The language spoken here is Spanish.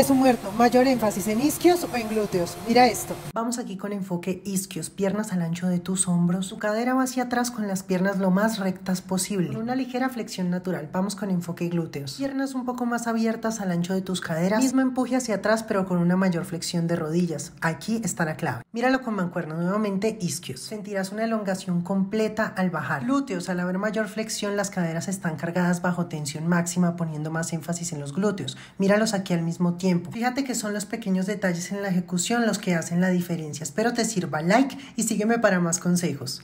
es un muerto, mayor énfasis en isquios o en glúteos. Mira esto. Vamos aquí con enfoque isquios, piernas al ancho de tus hombros. Tu cadera va hacia atrás con las piernas lo más rectas posible. Con una ligera flexión natural. Vamos con enfoque glúteos. Piernas un poco más abiertas al ancho de tus caderas. Mismo empuje hacia atrás pero con una mayor flexión de rodillas. Aquí está la clave. Míralo con mancuerna. Nuevamente isquios. Sentirás una elongación completa al bajar. Glúteos. Al haber mayor flexión las caderas están cargadas bajo tensión máxima poniendo más énfasis en los glúteos. Míralos aquí al mismo tiempo Fíjate que son los pequeños detalles en la ejecución los que hacen la diferencia. Espero te sirva like y sígueme para más consejos.